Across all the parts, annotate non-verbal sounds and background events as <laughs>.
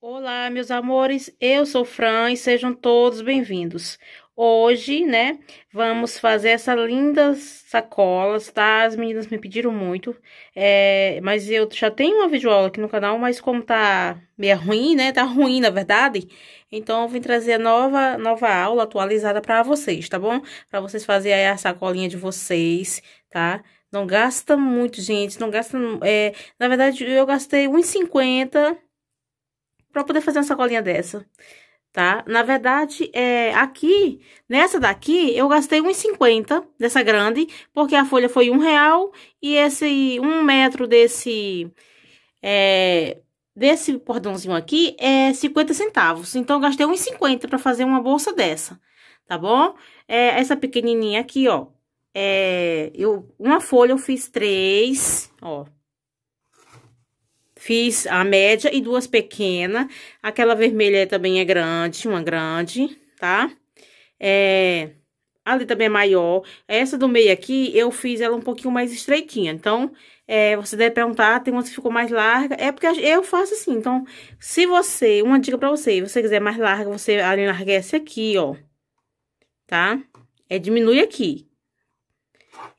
Olá, meus amores, eu sou Fran e sejam todos bem-vindos. Hoje, né, vamos fazer essa lindas sacolas, tá? As meninas me pediram muito, é, mas eu já tenho uma videoaula aqui no canal, mas como tá meio ruim, né, tá ruim na verdade, então eu vim trazer a nova, nova aula atualizada pra vocês, tá bom? Pra vocês fazerem aí a sacolinha de vocês, tá? Não gasta muito, gente, não gasta... É, na verdade, eu gastei 1,50 para poder fazer uma sacolinha dessa, tá? Na verdade, é, aqui, nessa daqui, eu gastei 1,50 dessa grande, porque a folha foi um real e esse um metro desse... É, desse cordãozinho aqui é 50 centavos. Então, eu gastei 1,50 para fazer uma bolsa dessa, tá bom? É, essa pequenininha aqui, ó. É, eu, uma folha eu fiz três, ó. Fiz a média e duas pequenas. Aquela vermelha também é grande, uma grande, tá? É... Ali também é maior. Essa do meio aqui, eu fiz ela um pouquinho mais estreitinha. Então, é, você deve perguntar, tem uma que ficou mais larga. É porque eu faço assim. Então, se você... Uma dica pra você. Se você quiser mais larga, você enlarguece é aqui, ó. Tá? É, diminui aqui.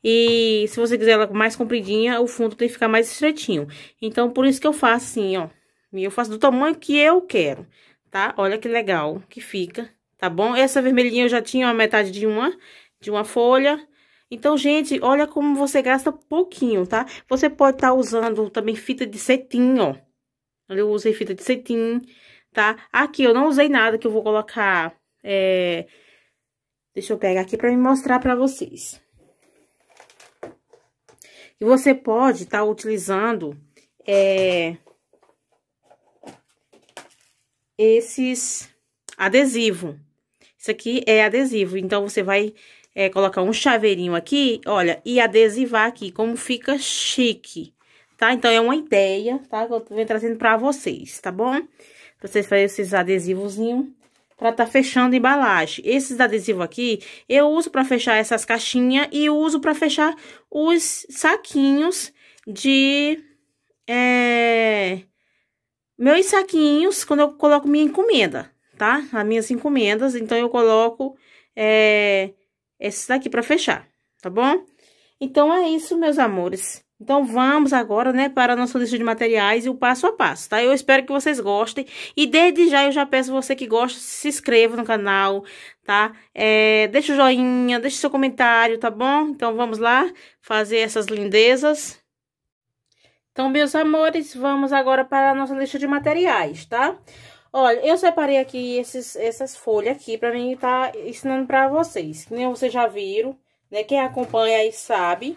E se você quiser ela mais compridinha, o fundo tem que ficar mais estreitinho. Então, por isso que eu faço assim, ó. E eu faço do tamanho que eu quero, tá? Olha que legal que fica, tá bom? Essa vermelhinha eu já tinha a metade de uma, de uma folha. Então, gente, olha como você gasta pouquinho, tá? Você pode estar tá usando também fita de cetim, ó. Eu usei fita de cetim, tá? Aqui eu não usei nada que eu vou colocar, é... Deixa eu pegar aqui pra me mostrar pra vocês. E você pode estar tá utilizando é, esses adesivo. Isso aqui é adesivo, então você vai é, colocar um chaveirinho aqui, olha, e adesivar aqui, como fica chique, tá? Então, é uma ideia, tá? Que eu venho trazendo pra vocês, tá bom? Pra vocês fazerem esses adesivozinhos para estar tá fechando embalagem. Esses adesivos aqui eu uso para fechar essas caixinhas e uso para fechar os saquinhos de é, meus saquinhos quando eu coloco minha encomenda, tá? As minhas encomendas, então eu coloco é, esses daqui para fechar, tá bom? Então, é isso, meus amores. Então, vamos agora, né, para a nossa lista de materiais e o passo a passo, tá? Eu espero que vocês gostem. E desde já, eu já peço você que gosta, se inscreva no canal, tá? É, deixa o joinha, deixa o seu comentário, tá bom? Então, vamos lá fazer essas lindezas. Então, meus amores, vamos agora para a nossa lista de materiais, tá? Olha, eu separei aqui esses, essas folhas aqui para mim estar tá ensinando para vocês. Que nem vocês já viram. Né? Quem acompanha aí sabe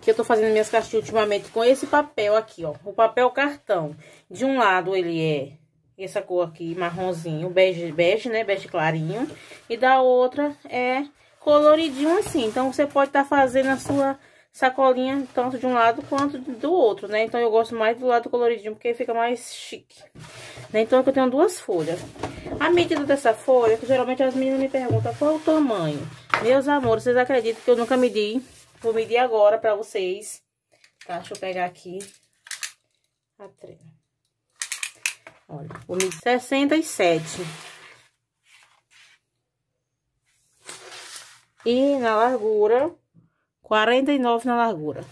que eu tô fazendo minhas caixinhas ultimamente com esse papel aqui, ó. O papel cartão. De um lado ele é essa cor aqui, marronzinho, bege, bege, né? Bege clarinho. E da outra é coloridinho assim. Então, você pode estar tá fazendo a sua sacolinha tanto de um lado quanto do outro, né? Então, eu gosto mais do lado coloridinho, porque fica mais chique. Né? Então, é eu tenho duas folhas. A medida dessa folha, que geralmente as meninas me perguntam qual é o tamanho. Meus amores, vocês acreditam que eu nunca medi? Vou medir agora pra vocês. Tá, deixa eu pegar aqui. A treina. Olha, vou medir 67. E na largura, 49 na largura.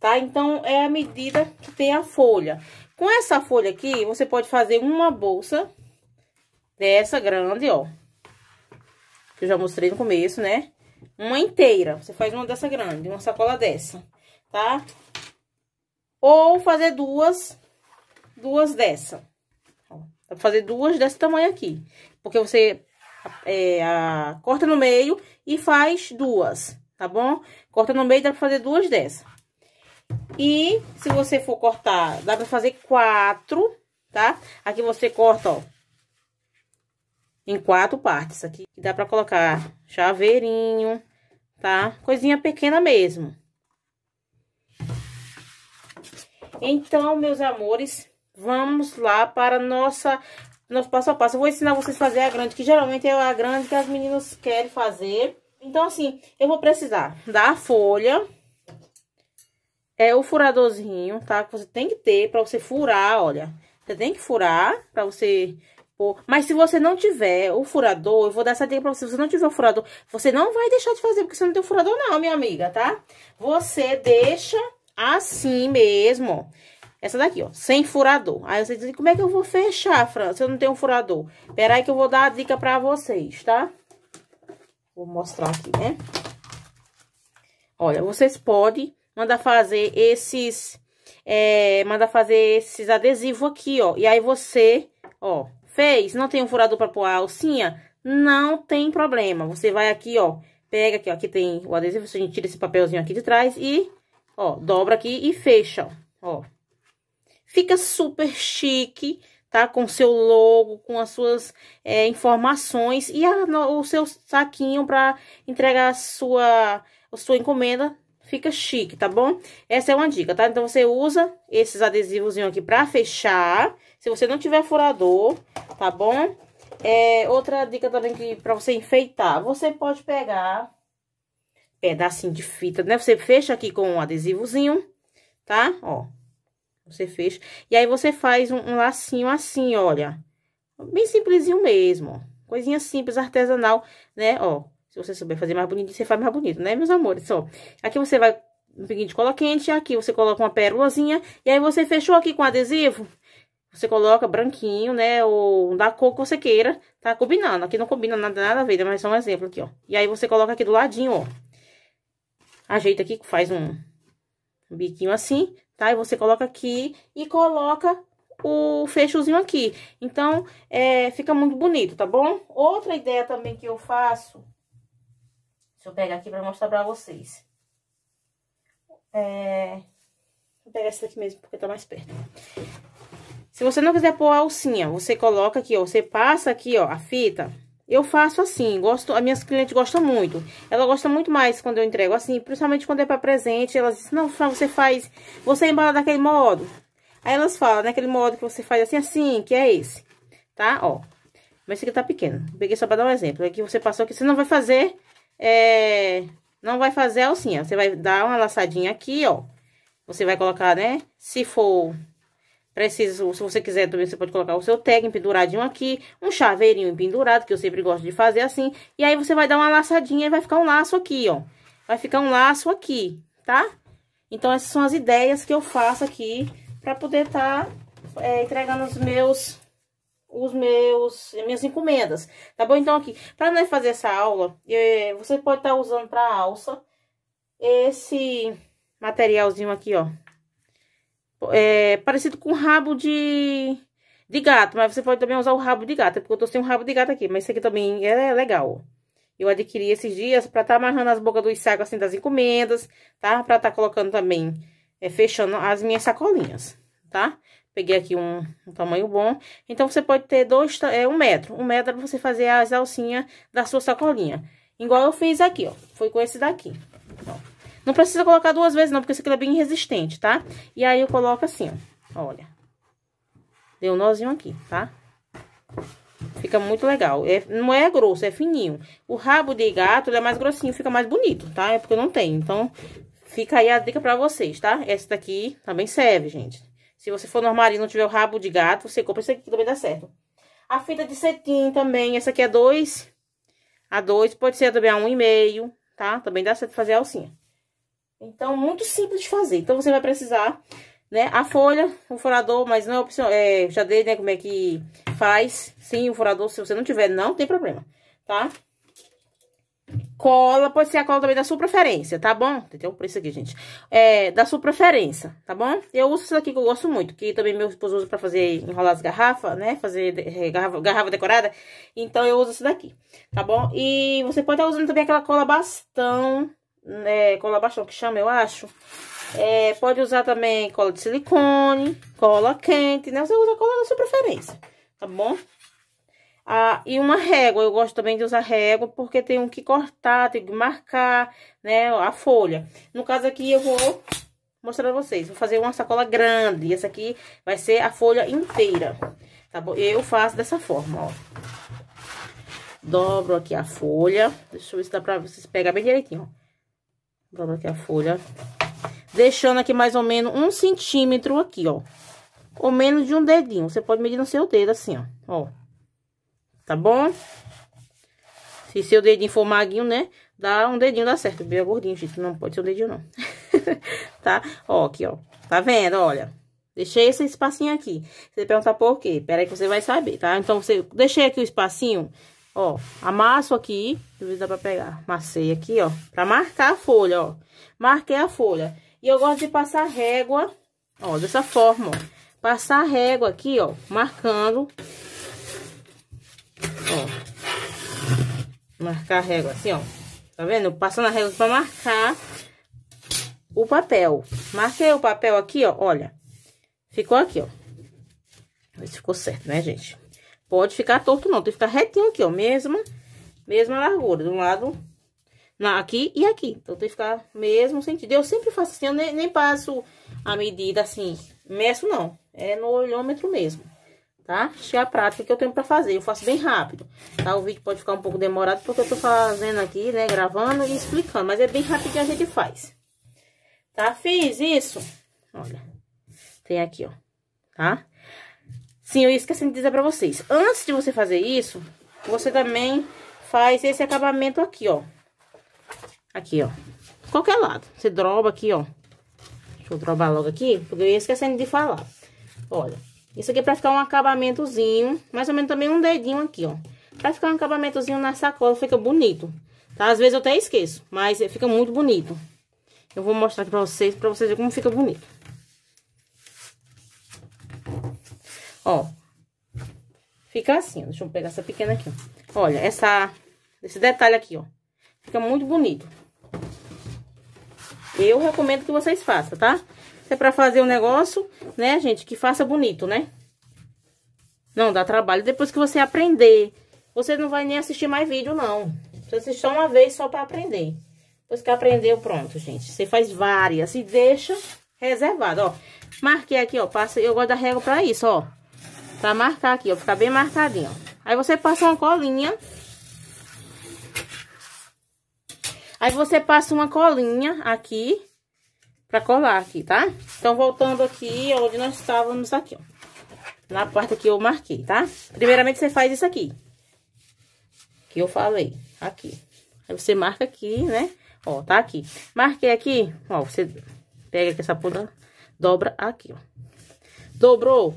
Tá? Então, é a medida que tem a folha. Com essa folha aqui, você pode fazer uma bolsa dessa grande, ó que eu já mostrei no começo, né? Uma inteira, você faz uma dessa grande, uma sacola dessa, tá? Ou fazer duas, duas dessa. Ó, dá pra fazer duas desse tamanho aqui. Porque você é, a, corta no meio e faz duas, tá bom? Corta no meio, dá pra fazer duas dessa. E se você for cortar, dá pra fazer quatro, tá? Aqui você corta, ó em quatro partes aqui. Dá pra colocar chaveirinho, tá? Coisinha pequena mesmo. Então, meus amores, vamos lá para nossa nosso passo a passo. Eu vou ensinar vocês a fazer a grande, que geralmente é a grande que as meninas querem fazer. Então, assim, eu vou precisar da folha, é o furadorzinho, tá? Que você tem que ter para você furar, olha. Você tem que furar para você Tipo, mas se você não tiver o furador, eu vou dar essa dica pra você. Se você não tiver o furador, você não vai deixar de fazer, porque você não tem o furador não, minha amiga, tá? Você deixa assim mesmo, Essa daqui, ó, sem furador. Aí você diz, como é que eu vou fechar, Fran, se eu não tenho um furador? Pera aí que eu vou dar a dica pra vocês, tá? Vou mostrar aqui, né? Olha, vocês podem mandar fazer esses... É, mandar fazer esses adesivos aqui, ó. E aí você, ó, Fez? Não tem um furador para pôr a alcinha? Não tem problema. Você vai aqui, ó, pega aqui, ó, aqui tem o adesivo, a gente tira esse papelzinho aqui de trás e, ó, dobra aqui e fecha, ó. Fica super chique, tá? Com seu logo, com as suas é, informações e a, o seu saquinho para entregar a sua, a sua encomenda fica chique, tá bom? Essa é uma dica, tá? Então, você usa esses adesivos aqui pra fechar se você não tiver furador, tá bom? É, outra dica também que pra você enfeitar, você pode pegar pedacinho de fita, né? Você fecha aqui com um adesivozinho, tá? Ó, você fecha. E aí, você faz um, um lacinho assim, olha. Bem simplesinho mesmo, Coisinha simples, artesanal, né? Ó, se você souber fazer mais bonito, você faz mais bonito, né, meus amores? Ó, aqui você vai um pouquinho de cola quente, aqui você coloca uma pérolazinha, e aí você fechou aqui com adesivo, você coloca branquinho, né? Ou da cor que você queira. Tá combinando. Aqui não combina nada, nada a ver, né, mas é um exemplo aqui, ó. E aí você coloca aqui do ladinho, ó. Ajeita aqui, faz um biquinho assim, tá? E você coloca aqui e coloca o fechozinho aqui. Então, é, fica muito bonito, tá bom? Outra ideia também que eu faço... Deixa eu pegar aqui pra mostrar pra vocês. É... Vou pegar essa aqui mesmo, porque tá mais perto. Se você não quiser pôr a alcinha, você coloca aqui, ó, você passa aqui, ó, a fita. Eu faço assim, gosto, as minhas clientes gostam muito. Ela gosta muito mais quando eu entrego assim, principalmente quando é para presente. Elas dizem, não, você faz, você é embala daquele modo. Aí elas falam, naquele né, modo que você faz assim, assim, que é esse, tá? Ó, mas esse aqui tá pequeno. Peguei só para dar um exemplo. Aqui você passou aqui, você não vai fazer, é, não vai fazer a alcinha. Você vai dar uma laçadinha aqui, ó. Você vai colocar, né, se for Preciso, se você quiser também, você pode colocar o seu tag penduradinho aqui, um chaveirinho pendurado que eu sempre gosto de fazer assim. E aí, você vai dar uma laçadinha e vai ficar um laço aqui, ó. Vai ficar um laço aqui, tá? Então, essas são as ideias que eu faço aqui pra poder tá é, entregando os meus os meus minhas encomendas, tá bom? Então aqui, para nós fazer essa aula, é, você pode estar tá usando para alça esse materialzinho aqui, ó, é, parecido com rabo de, de gato, mas você pode também usar o rabo de gato, é porque eu tô sem um rabo de gato aqui, mas esse aqui também é, é legal. Eu adquiri esses dias pra tá amarrando as bocas dos sacos, assim, das encomendas, tá? Pra tá colocando também, é, fechando as minhas sacolinhas, tá? Peguei aqui um, um, tamanho bom. Então, você pode ter dois, é, um metro. Um metro é pra você fazer as alcinhas da sua sacolinha. Igual eu fiz aqui, ó. Foi com esse daqui, ó. Não precisa colocar duas vezes não, porque esse aqui é bem resistente, tá? E aí, eu coloco assim, ó, olha. Deu um nozinho aqui, tá? Fica muito legal. É, não é grosso, é fininho. O rabo de gato, é mais grossinho, fica mais bonito, tá? É porque eu não tenho, então... Fica aí a dica pra vocês, tá? Essa daqui também serve, gente. Se você for no armário e não tiver o rabo de gato, você compra esse aqui que também dá certo. A fita de cetim também, essa aqui é dois a dois, pode ser também a um e meio, tá? Também dá certo fazer a alcinha. Então, muito simples de fazer. Então, você vai precisar, né, a folha, o furador, mas não é opcional, é, já dei, né, como é que faz. Sim, o furador, se você não tiver, não tem problema, tá? Cola, pode ser a cola também da sua preferência, tá bom? Tem um preço aqui, gente. É, da sua preferência, tá bom? Eu uso isso aqui que eu gosto muito, que também meu esposo usa pra fazer, enrolar as garrafas, né? Fazer é, garrafa, garrafa, decorada. Então, eu uso isso daqui, tá bom? E você pode estar usando também aquela cola bastão, é, né, colabação que chama, eu acho. É, pode usar também cola de silicone, cola quente, né? Você usa cola da sua preferência, tá bom? Ah, e uma régua, eu gosto também de usar régua, porque tem um que cortar, tem que marcar, né, a folha. No caso aqui, eu vou mostrar pra vocês. Vou fazer uma sacola grande, e essa aqui vai ser a folha inteira, tá bom? Eu faço dessa forma, ó. Dobro aqui a folha, deixa eu ver se dá pra vocês pegar bem direitinho, ó. Dobra aqui a folha. Deixando aqui mais ou menos um centímetro aqui, ó. Ou menos de um dedinho. Você pode medir no seu dedo, assim, ó. Ó. Tá bom? Se seu dedinho for maguinho, né? Dá um dedinho, dá certo. Bem gordinho, gente. Não pode ser um dedinho, não. <laughs> tá? Ó, aqui, ó. Tá vendo? Olha. Deixei esse espacinho aqui. Você perguntar por quê? Pera aí que você vai saber, tá? Então, você... Deixei aqui o espacinho Ó, amasso aqui, deixa eu dá pra pegar. Macei aqui, ó, pra marcar a folha, ó. Marquei a folha. E eu gosto de passar régua, ó, dessa forma, ó. Passar régua aqui, ó, marcando. Ó. Marcar a régua assim, ó. Tá vendo? Passando a régua pra marcar o papel. Marquei o papel aqui, ó, olha. Ficou aqui, ó. Ver se ficou certo, né, gente? Pode ficar torto não, tem que ficar retinho aqui, ó, mesma, mesma largura, de um lado, na, aqui e aqui. Então, tem que ficar mesmo sentido. Eu sempre faço assim, eu nem, nem passo a medida assim, meço não, é no olhômetro mesmo, tá? Achei é a prática que eu tenho pra fazer, eu faço bem rápido, tá? O vídeo pode ficar um pouco demorado, porque eu tô fazendo aqui, né, gravando e explicando, mas é bem rápido que a gente faz. Tá? Fiz isso, olha, tem aqui, ó, tá? Sim, eu esqueci de dizer pra vocês. Antes de você fazer isso, você também faz esse acabamento aqui, ó. Aqui, ó. Qualquer lado. Você droba aqui, ó. Deixa eu drobar logo aqui, porque eu ia esquecendo de falar. Olha, isso aqui é pra ficar um acabamentozinho, mais ou menos também um dedinho aqui, ó. Pra ficar um acabamentozinho na sacola, fica bonito, tá? Às vezes eu até esqueço, mas fica muito bonito. Eu vou mostrar aqui pra vocês, pra vocês verem como fica bonito. Ó. Fica assim, ó. Deixa eu pegar essa pequena aqui, ó. Olha, essa... Esse detalhe aqui, ó. Fica muito bonito. Eu recomendo que vocês façam, tá? Se é pra fazer um negócio, né, gente? Que faça bonito, né? Não, dá trabalho. Depois que você aprender, você não vai nem assistir mais vídeo, não. Você assiste só uma vez só pra aprender. Depois que aprendeu, pronto, gente. Você faz várias e deixa reservado, ó. Marquei aqui, ó. Passa, eu gosto da régua pra isso, ó. Pra marcar aqui, ó. Ficar bem marcadinho. Aí você passa uma colinha. Aí você passa uma colinha aqui. Pra colar aqui, tá? Então, voltando aqui, onde nós estávamos aqui, ó na parte que eu marquei, tá? Primeiramente, você faz isso aqui. Que eu falei, aqui. Aí você marca aqui, né? Ó, tá aqui. Marquei aqui, ó, você pega aqui essa ponta, dobra aqui, ó. Dobrou,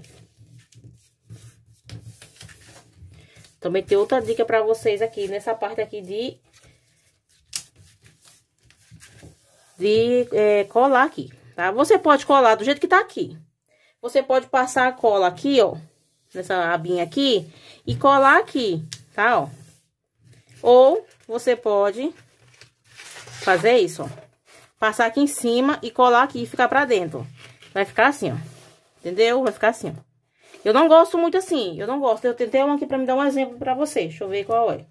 Também tem outra dica pra vocês aqui, nessa parte aqui de... De é, colar aqui, tá? Você pode colar do jeito que tá aqui. Você pode passar a cola aqui, ó. Nessa abinha aqui. E colar aqui, tá? Ó. Ou você pode fazer isso, ó. Passar aqui em cima e colar aqui e ficar pra dentro, ó. Vai ficar assim, ó. Entendeu? Vai ficar assim, ó. Eu não gosto muito assim, eu não gosto. Eu tentei uma aqui pra me dar um exemplo pra vocês. Deixa eu ver qual é.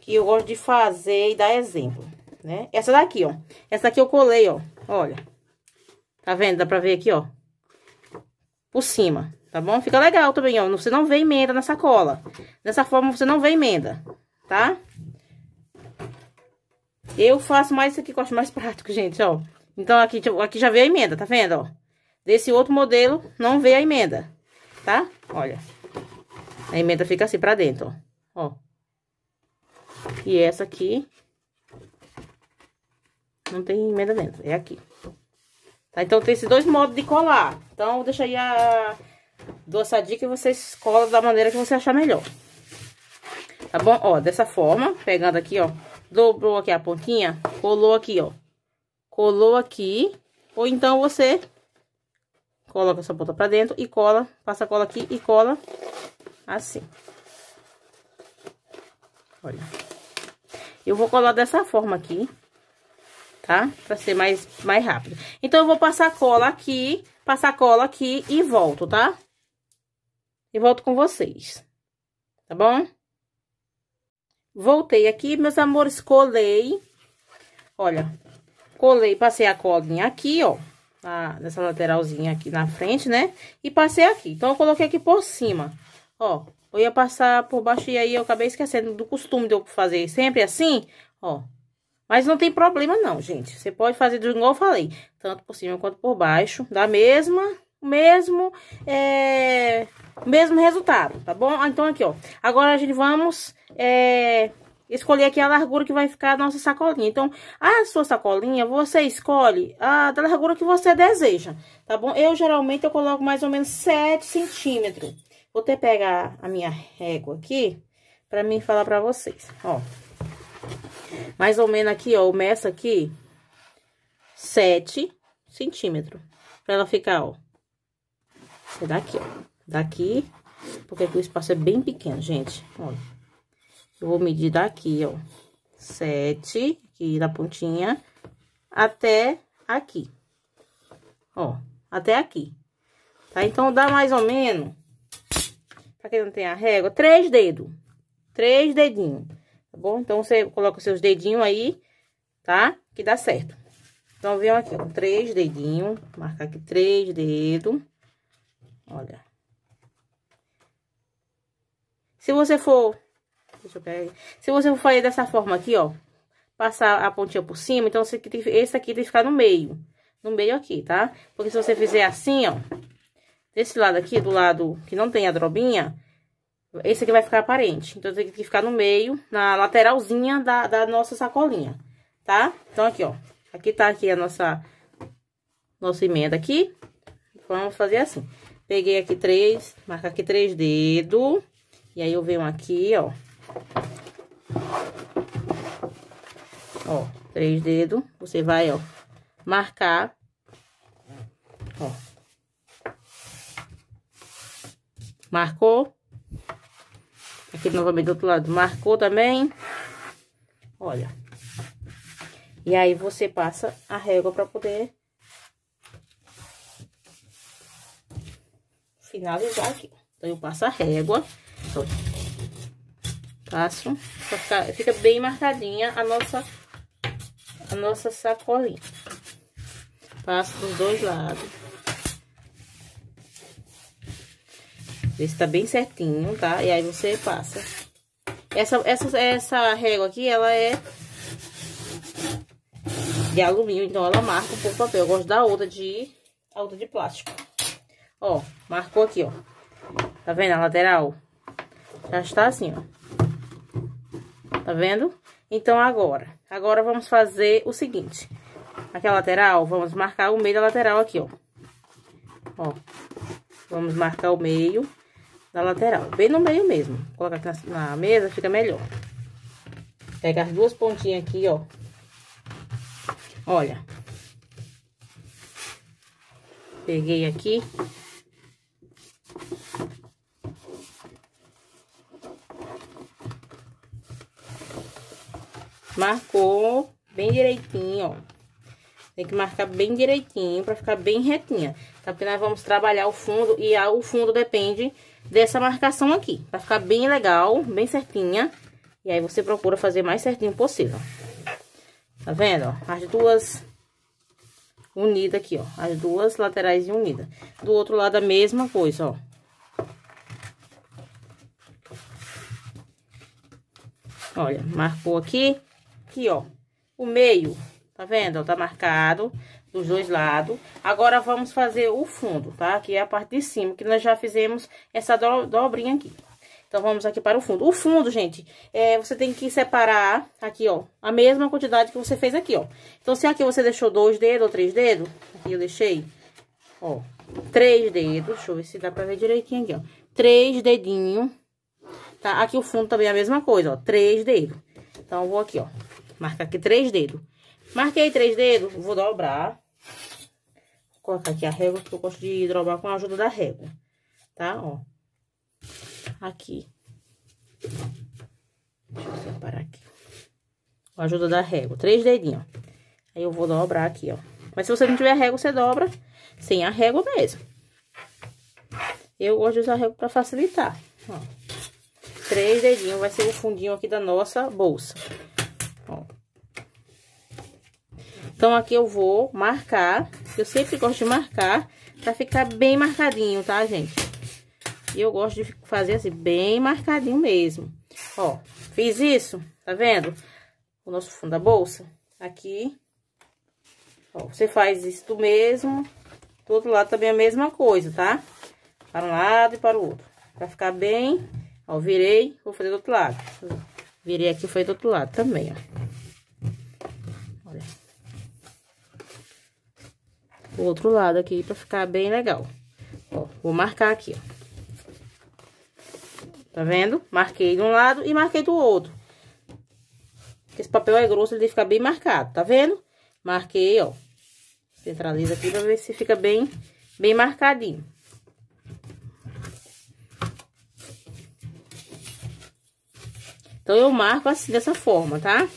Que eu gosto de fazer e dar exemplo, né? Essa daqui, ó. Essa daqui eu colei, ó. Olha. Tá vendo? Dá pra ver aqui, ó. Por cima, tá bom? Fica legal também, ó. Você não vê emenda nessa cola. Dessa forma, você não vê emenda, tá? Eu faço mais isso aqui, que eu acho mais prático, <laughs> gente, ó. Então, aqui, aqui já veio a emenda, tá vendo, ó? Desse outro modelo, não vê a emenda, tá? Olha. A emenda fica assim pra dentro, ó. E essa aqui... Não tem emenda dentro, é aqui. Tá? Então, tem esses dois modos de colar. Então, deixa aí a... Dou essa e vocês colam da maneira que você achar melhor. Tá bom? Ó, dessa forma, pegando aqui, ó. Dobrou aqui a pontinha, colou aqui, ó. Colou aqui. Ou então, você Coloca essa ponta pra dentro e cola, passa a cola aqui e cola assim. Olha. Eu vou colar dessa forma aqui, tá? Pra ser mais, mais rápido. Então, eu vou passar cola aqui, passar cola aqui e volto, tá? E volto com vocês, tá bom? Voltei aqui, meus amores, colei. Olha, colei, passei a colinha aqui, ó na, nessa lateralzinha aqui na frente, né? E passei aqui. Então, eu coloquei aqui por cima, ó. Eu ia passar por baixo e aí eu acabei esquecendo do costume de eu fazer sempre assim, ó. Mas não tem problema não, gente. Você pode fazer do igual eu falei, tanto por cima quanto por baixo, dá mesma, mesmo, é, mesmo resultado, tá bom? Ah, então, aqui, ó. Agora, a gente vamos, é, escolher aqui a largura que vai ficar a nossa sacolinha. Então, a sua sacolinha, você escolhe a da largura que você deseja, tá bom? Eu, geralmente, eu coloco mais ou menos 7 centímetros. Vou até pegar a minha régua aqui, pra mim falar pra vocês, ó. Mais ou menos aqui, ó, eu meço aqui 7 centímetros. Pra ela ficar, ó. É daqui, ó. Daqui, porque aqui o espaço é bem pequeno, gente. Olha. Eu vou medir daqui, ó, sete, aqui da pontinha, até aqui. Ó, até aqui. Tá? Então, dá mais ou menos, pra quem não tem a régua, três dedos. Três dedinhos, tá bom? Então, você coloca os seus dedinhos aí, tá? Que dá certo. Então, vem aqui, ó, três dedinhos, marcar aqui três dedos. Olha. Se você for Deixa eu pegar Se você for dessa forma aqui, ó, passar a pontinha por cima, então tem, esse aqui tem que ficar no meio. No meio aqui, tá? Porque se você fizer assim, ó, desse lado aqui, do lado que não tem a drobinha, esse aqui vai ficar aparente. Então, tem que ficar no meio, na lateralzinha da, da nossa sacolinha, tá? Então, aqui, ó. Aqui tá aqui a nossa, nossa emenda aqui. Vamos fazer assim. Peguei aqui três, marca aqui três dedos. E aí, eu venho aqui, ó, Ó, três dedos, você vai, ó, marcar. Ó. Marcou. Aqui novamente do outro lado, marcou também. Olha. E aí, você passa a régua pra poder finalizar aqui. Então, eu passo a régua. Olha faço. Fica, fica bem marcadinha a nossa, a nossa sacolinha. Passo dos dois lados. Vê se tá bem certinho, tá? E aí você passa. Essa, essa, essa régua aqui, ela é de alumínio, então ela marca um pouco o papel. Eu gosto da outra de, a outra de plástico. Ó, marcou aqui, ó. Tá vendo a lateral? Já está assim, ó tá vendo? Então, agora, agora vamos fazer o seguinte. Aqui a lateral, vamos marcar o meio da lateral aqui, ó. Ó, vamos marcar o meio da lateral, bem no meio mesmo. Coloca aqui na, na mesa, fica melhor. Pega as duas pontinhas aqui, ó. Olha. Peguei aqui, Marcou bem direitinho, ó. Tem que marcar bem direitinho pra ficar bem retinha, tá? Porque nós vamos trabalhar o fundo e o fundo depende dessa marcação aqui. Pra ficar bem legal, bem certinha. E aí você procura fazer mais certinho possível. Tá vendo, ó? As duas unidas aqui, ó. As duas laterais unidas. Do outro lado a mesma coisa, ó. Olha, marcou aqui, aqui, ó, o meio, tá vendo? tá marcado dos dois lados. Agora, vamos fazer o fundo, tá? Que é a parte de cima, que nós já fizemos essa do, dobrinha aqui. Então, vamos aqui para o fundo. O fundo, gente, é, você tem que separar aqui, ó, a mesma quantidade que você fez aqui, ó. Então, se aqui você deixou dois dedos ou três dedos, aqui eu deixei, ó, três dedos. Deixa eu ver se dá pra ver direitinho aqui, ó. Três dedinhos, tá? Aqui o fundo também é a mesma coisa, ó, três dedos. Então, eu vou aqui, ó, marcar aqui três dedos. Marquei três dedos, vou dobrar. Vou colocar aqui a régua, porque eu gosto de dobrar com a ajuda da régua. Tá, ó. Aqui. Deixa eu separar aqui. Com a ajuda da régua. Três dedinhos, ó. Aí eu vou dobrar aqui, ó. Mas se você não tiver régua, você dobra sem a régua mesmo. Eu gosto de usar a régua pra facilitar, ó. Três dedinhos vai ser o fundinho aqui da nossa bolsa. Então, aqui eu vou marcar, eu sempre gosto de marcar, pra ficar bem marcadinho, tá, gente? E eu gosto de fazer assim, bem marcadinho mesmo. Ó, fiz isso, tá vendo? O nosso fundo da bolsa, aqui. Ó, você faz isso mesmo, do outro lado também a mesma coisa, tá? Para um lado e para o outro. Pra ficar bem, ó, virei, vou fazer do outro lado. Virei aqui, foi do outro lado também, ó. Olha o outro lado aqui pra ficar bem legal. Ó, vou marcar aqui, ó. Tá vendo? Marquei de um lado e marquei do outro. Porque esse papel é grosso, ele deve ficar bem marcado, tá vendo? Marquei, ó. Centraliza aqui pra ver se fica bem, bem marcadinho. Então, eu marco assim, dessa forma, tá?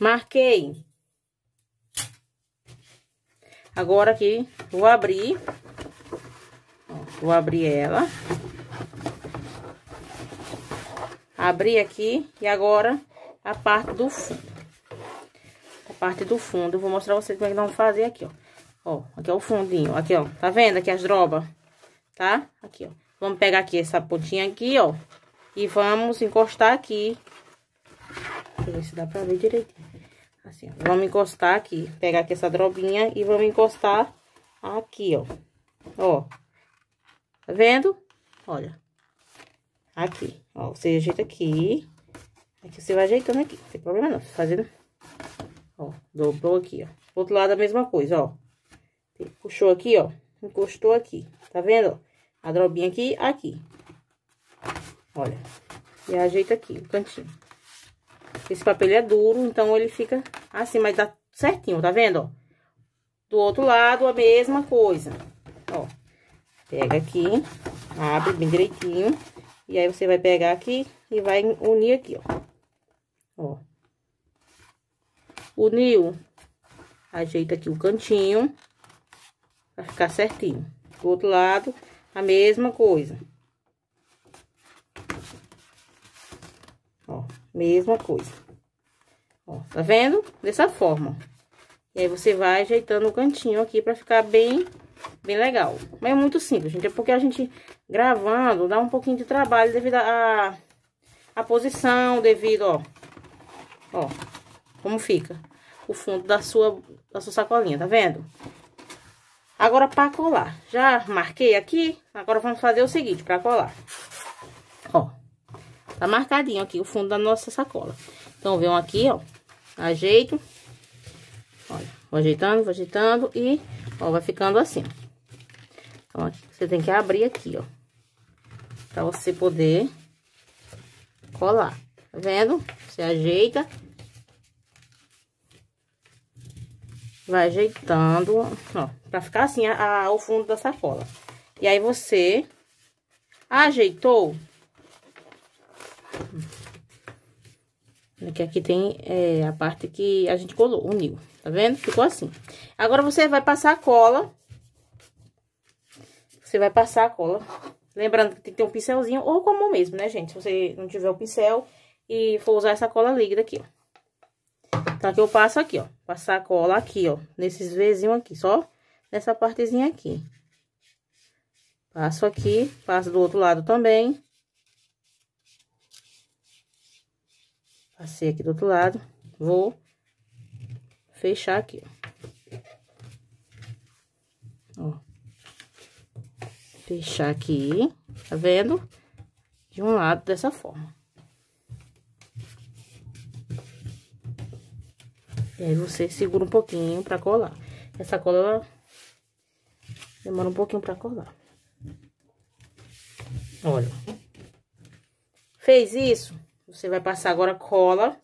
Marquei. Agora aqui, vou abrir. Vou abrir ela. Abri aqui e agora a parte do fundo. A parte do fundo, vou mostrar vocês como é que nós vamos fazer aqui, ó. Ó, aqui é o fundinho, aqui, ó. Tá vendo aqui as drobas? Tá? Aqui, ó. Vamos pegar aqui essa pontinha aqui, ó. E vamos encostar aqui. Deixa eu ver se dá pra ver direitinho assim, ó. Vamos encostar aqui. Pegar aqui essa drobinha e vamos encostar aqui, ó. Ó. Tá vendo? Olha. Aqui, ó. Você ajeita aqui. Aqui você vai ajeitando aqui. Não tem problema não. Fazendo... Ó. Dobrou aqui, ó. Outro lado a mesma coisa, ó. Puxou aqui, ó. Encostou aqui. Tá vendo, A drobinha aqui, aqui. Olha. E ajeita aqui, o cantinho. Esse papel é duro, então ele fica assim, mas dá certinho, tá vendo, ó? Do outro lado, a mesma coisa, ó. Pega aqui, abre bem direitinho, e aí você vai pegar aqui e vai unir aqui, ó. Ó. Uniu, ajeita aqui o cantinho, pra ficar certinho. Do outro lado, a mesma coisa. Mesma coisa. Ó, tá vendo? Dessa forma. E aí, você vai ajeitando o cantinho aqui pra ficar bem, bem legal. Mas é muito simples, gente. É porque a gente gravando dá um pouquinho de trabalho devido a, a posição, devido, ó. Ó, como fica o fundo da sua, da sua sacolinha, tá vendo? Agora, para colar, já marquei aqui, agora vamos fazer o seguinte, para colar. Ó, Tá marcadinho aqui o fundo da nossa sacola. Então, vem aqui, ó. Ajeito. Olha, vou ajeitando, vou ajeitando e, ó, vai ficando assim. Então, aqui, você tem que abrir aqui, ó. Pra você poder colar. Tá vendo? Você ajeita. Vai ajeitando, ó. Pra ficar assim a, a, o fundo da sacola. E aí, você ajeitou, que aqui tem é, a parte que a gente colou, uniu, tá vendo? Ficou assim. Agora, você vai passar a cola. Você vai passar a cola. Lembrando que tem que ter um pincelzinho ou com a mão mesmo, né, gente? Se você não tiver o pincel e for usar essa cola líquida aqui, ó. Então, aqui eu passo aqui, ó. Passar a cola aqui, ó. Nesses Vzinho aqui, só nessa partezinha aqui. Passo aqui, passo do outro lado também. Passei aqui do outro lado, vou fechar aqui, ó. Fechar aqui, tá vendo? De um lado dessa forma. E aí, você segura um pouquinho pra colar. Essa cola, ela demora um pouquinho pra colar. Olha. Fez isso? Você vai passar agora cola.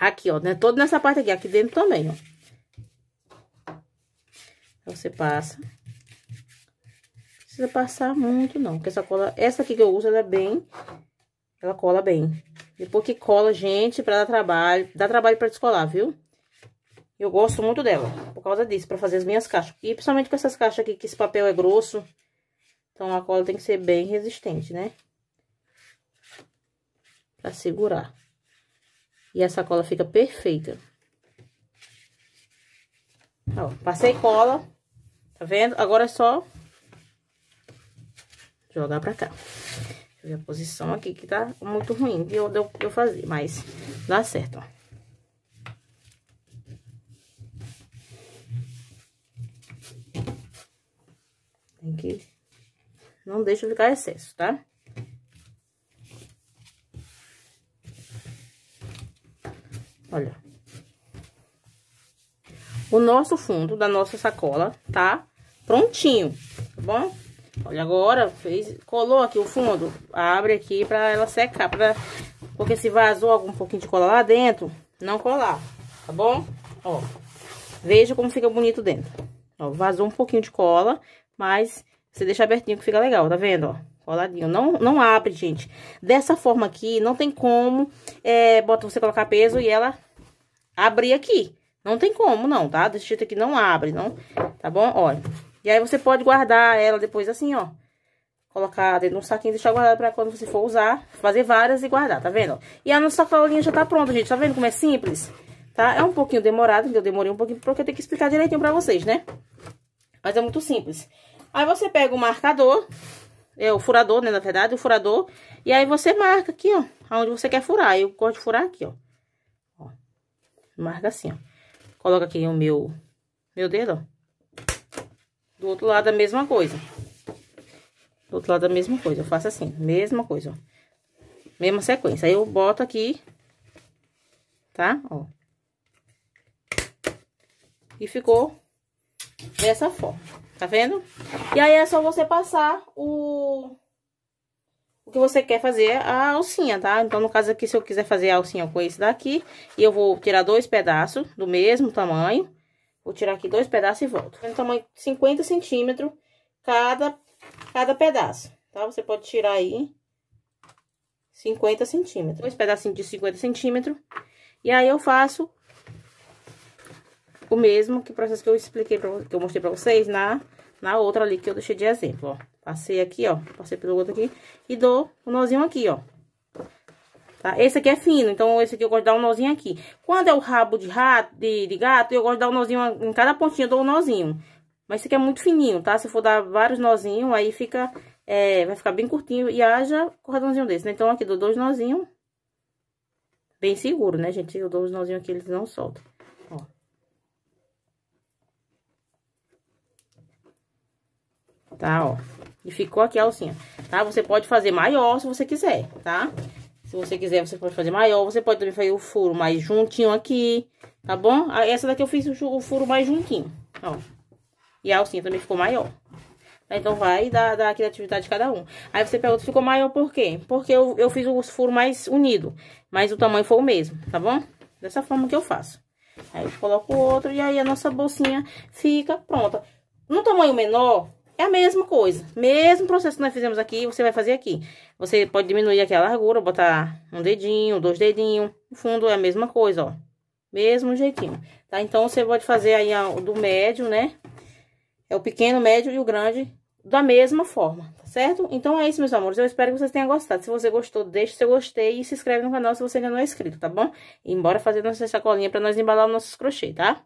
Aqui, ó, né? Todo nessa parte aqui, aqui dentro também, ó. Você passa. Não precisa passar muito, não. Porque essa cola, essa aqui que eu uso, ela é bem... Ela cola bem. Depois que cola, gente, pra dar trabalho. Dá trabalho pra descolar, viu? Eu gosto muito dela, por causa disso, pra fazer as minhas caixas. E principalmente com essas caixas aqui, que esse papel é grosso. Então, a cola tem que ser bem resistente, né? pra segurar. E essa cola fica perfeita. Tá, ó, passei cola, tá vendo? Agora é só jogar pra cá. Deixa eu ver a posição aqui, que tá muito ruim de eu, de eu fazer, mas dá certo, ó. Tem que... Não deixa ficar excesso, tá? Olha. O nosso fundo da nossa sacola tá prontinho, tá bom? Olha, agora fez, colou aqui o fundo, abre aqui pra ela secar, pra, porque se vazou algum pouquinho de cola lá dentro, não colar, tá bom? Ó, veja como fica bonito dentro. Ó, vazou um pouquinho de cola, mas você deixa abertinho que fica legal, tá vendo, ó? Coladinho, não, não abre, gente. Dessa forma aqui, não tem como, é, bota você colocar peso e ela abrir aqui. Não tem como, não, tá? Desse tá jeito aqui não abre, não. Tá bom? Olha. E aí você pode guardar ela depois assim, ó. Colocar dentro de um saquinho e deixar guardado pra quando você for usar. Fazer várias e guardar, tá vendo? E a nossa sacolinha já tá pronta, gente. Tá vendo como é simples? Tá? É um pouquinho demorado, eu demorei um pouquinho porque eu tenho que explicar direitinho pra vocês, né? Mas é muito simples. Aí você pega o marcador, é o furador, né, na verdade, o furador. E aí você marca aqui, ó, aonde você quer furar. Eu gosto de furar aqui, ó. Marca assim, ó. Coloca aqui o meu, meu dedo, ó. Do outro lado a mesma coisa. Do outro lado a mesma coisa. Eu faço assim, mesma coisa, ó. Mesma sequência. Aí eu boto aqui, tá? Ó. E ficou dessa forma, tá vendo? E aí é só você passar o que você quer fazer a alcinha, tá? Então, no caso aqui, se eu quiser fazer a alcinha com esse daqui, eu vou tirar dois pedaços do mesmo tamanho. Vou tirar aqui dois pedaços e volto. No tamanho 50 centímetros cada, cada pedaço, tá? Você pode tirar aí 50 centímetros. Dois pedacinhos de 50 centímetros. E aí, eu faço o mesmo que o processo que eu expliquei, pra, que eu mostrei pra vocês na, na outra ali que eu deixei de exemplo, ó. Passei aqui, ó, passei pelo outro aqui e dou o um nozinho aqui, ó. Tá? Esse aqui é fino, então esse aqui eu gosto de dar um nozinho aqui. Quando é o rabo de, rato, de, de gato, eu gosto de dar um nozinho em cada pontinha, eu dou um nozinho. Mas esse aqui é muito fininho, tá? Se for dar vários nozinhos, aí fica... É, vai ficar bem curtinho e haja cordãozinho desse, né? Então, aqui dou dois nozinhos. Bem seguro, né, gente? Eu dou os nozinhos aqui, eles não soltam. Ó. Tá, ó. E ficou aqui a alcinha, assim, tá? Você pode fazer maior se você quiser, tá? Se você quiser, você pode fazer maior. Você pode também fazer o furo mais juntinho aqui, tá bom? Ah, essa daqui eu fiz o furo mais juntinho, ó. E a alcinha também ficou maior. Tá? Então, vai da, da criatividade de cada um. Aí você pergunta, ficou maior por quê? Porque eu, eu fiz o furo mais unido, mas o tamanho foi o mesmo, tá bom? Dessa forma que eu faço. Aí eu coloco o outro e aí a nossa bolsinha fica pronta. No tamanho menor, é a mesma coisa, mesmo processo que nós fizemos aqui, você vai fazer aqui. Você pode diminuir aqui a largura, botar um dedinho, dois dedinhos. O fundo é a mesma coisa, ó. Mesmo jeitinho, tá? Então, você pode fazer aí o do médio, né? É o pequeno, o médio e o grande da mesma forma, tá certo? Então, é isso, meus amores. Eu espero que vocês tenham gostado. Se você gostou, deixa seu gostei e se inscreve no canal se você ainda não é inscrito, tá bom? E bora fazer nossa sacolinha pra nós embalar os nossos crochê, tá?